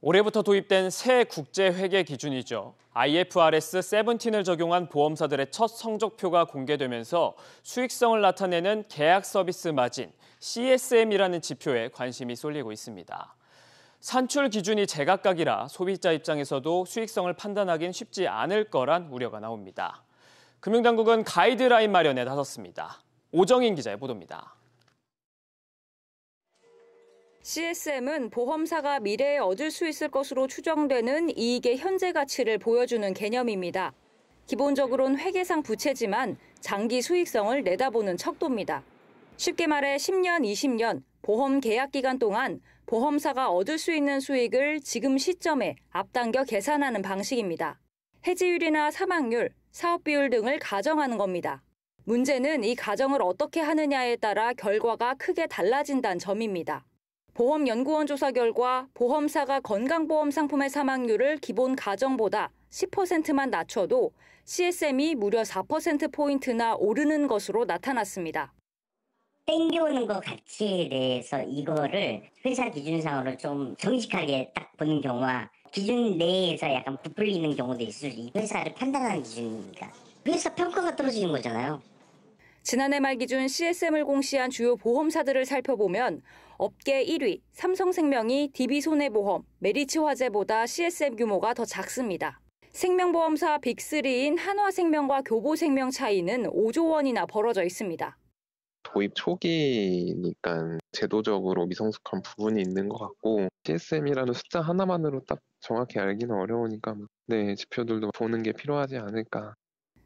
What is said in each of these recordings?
올해부터 도입된 새 국제회계 기준이죠. IFRS 17을 적용한 보험사들의 첫 성적표가 공개되면서 수익성을 나타내는 계약 서비스 마진, CSM이라는 지표에 관심이 쏠리고 있습니다. 산출 기준이 제각각이라 소비자 입장에서도 수익성을 판단하긴 쉽지 않을 거란 우려가 나옵니다. 금융당국은 가이드라인 마련에 나섰습니다. 오정인 기자의 보도입니다. CSM은 보험사가 미래에 얻을 수 있을 것으로 추정되는 이익의 현재 가치를 보여주는 개념입니다. 기본적으론 회계상 부채지만 장기 수익성을 내다보는 척도입니다. 쉽게 말해 10년, 20년 보험 계약 기간 동안 보험사가 얻을 수 있는 수익을 지금 시점에 앞당겨 계산하는 방식입니다. 해지율이나 사망률, 사업 비율 등을 가정하는 겁니다. 문제는 이 가정을 어떻게 하느냐에 따라 결과가 크게 달라진다는 점입니다. 보험연구원 조사 결과 보험사가 건강보험 상품의 사망률을 기본 가정보다 10%만 낮춰도 CSM이 무려 4%포인트나 오르는 것으로 나타났습니다. 땡겨오는 것 가치에 대해서 이거를 회사 기준상으로 좀 정직하게 딱 보는 경우와 기준 내에서 약간 부풀리는 경우도 있을 수 있어요. 회사를 판단하는 기준이니까. 회사 평가가 떨어지는 거잖아요. 지난해 말 기준 CSM을 공시한 주요 보험사들을 살펴보면 업계 1위 삼성생명이 DB손해보험, 메리츠화재보다 CSM 규모가 더 작습니다. 생명보험사 빅3인 한화생명과 교보생명 차이는 5조 원이나 벌어져 있습니다. 도입 초기니까 제도적으로 미성숙한 부분이 있는 것 같고 CSM이라는 숫자 하나만으로 딱 정확히 알기는 어려우니까 뭐 네 지표들도 보는 게 필요하지 않을까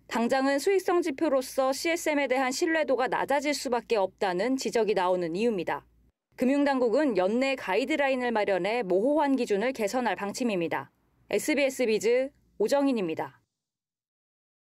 당장은 수익성 지표로서 CSM에 대한 신뢰도가 낮아질 수밖에 없다는 지적이 나오는 이유입니다. 금융당국은 연내 가이드라인을 마련해 모호한 기준을 개선할 방침입니다. SBS 비즈 오정인입니다.